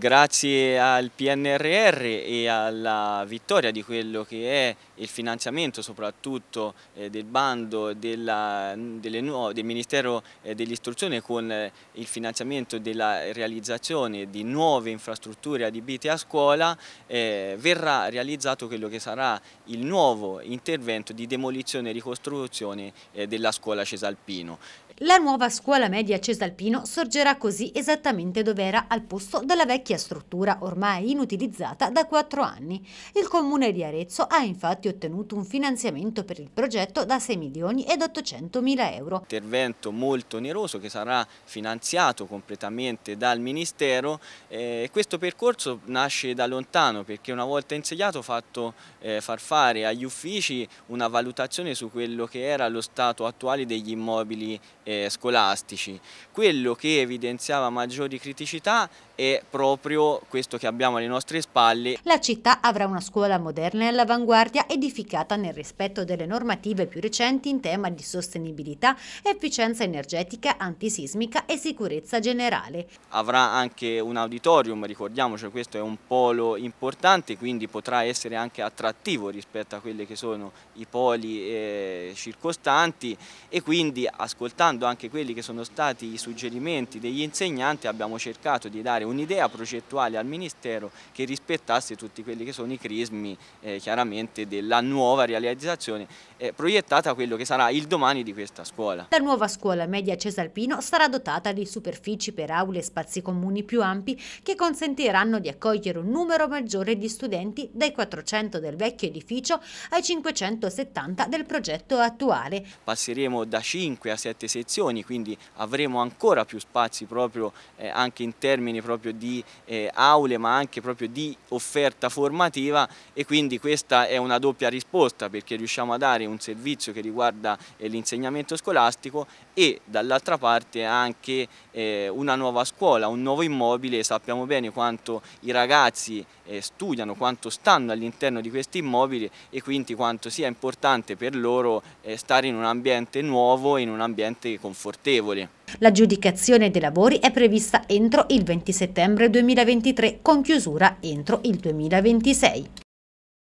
Grazie al PNRR e alla vittoria di quello che è il finanziamento soprattutto eh, del bando della, nuove, del Ministero eh, dell'Istruzione con eh, il finanziamento della realizzazione di nuove infrastrutture adibite a scuola eh, verrà realizzato quello che sarà il nuovo intervento di demolizione e ricostruzione della scuola Cesalpino. La nuova scuola media Cesalpino sorgerà così esattamente dove era al posto della vecchia struttura ormai inutilizzata da quattro anni. Il comune di Arezzo ha infatti ottenuto un finanziamento per il progetto da 6 milioni ed 800 mila euro. Intervento molto oneroso che sarà finanziato completamente dal Ministero eh, questo percorso nasce da lontano perché una volta insegnato fatto eh, far fare agli uffici una valutazione su quello che era lo stato attuale degli immobili eh, eh, scolastici. Quello che evidenziava maggiori criticità è proprio questo che abbiamo alle nostre spalle. La città avrà una scuola moderna e all'avanguardia edificata nel rispetto delle normative più recenti in tema di sostenibilità, efficienza energetica, antisismica e sicurezza generale. Avrà anche un auditorium, ricordiamoci questo è un polo importante, quindi potrà essere anche attrattivo rispetto a quelli che sono i poli eh, circostanti e quindi ascoltando seguendo anche quelli che sono stati i suggerimenti degli insegnanti abbiamo cercato di dare un'idea progettuale al Ministero che rispettasse tutti quelli che sono i crismi eh, chiaramente della nuova realizzazione eh, proiettata a quello che sarà il domani di questa scuola. La nuova scuola media Cesalpino sarà dotata di superfici per aule e spazi comuni più ampi che consentiranno di accogliere un numero maggiore di studenti dai 400 del vecchio edificio ai 570 del progetto attuale. Passeremo da 5 a 7 sezioni destinazioni, quindi avremo ancora più spazi proprio eh, anche in termini proprio di eh, aule ma anche proprio di offerta formativa e quindi questa è una doppia risposta perché riusciamo a dare un servizio che riguarda eh, l'insegnamento scolastico e dall'altra parte anche eh, una nuova scuola, un nuovo immobile, sappiamo bene quanto i ragazzi eh, studiano, quanto stanno all'interno di questi immobili e quindi quanto sia importante per loro eh, stare in un ambiente nuovo, in un ambiente assolutamente confortevoli. L'aggiudicazione dei lavori è prevista entro il 20 settembre 2023 con chiusura entro il 2026.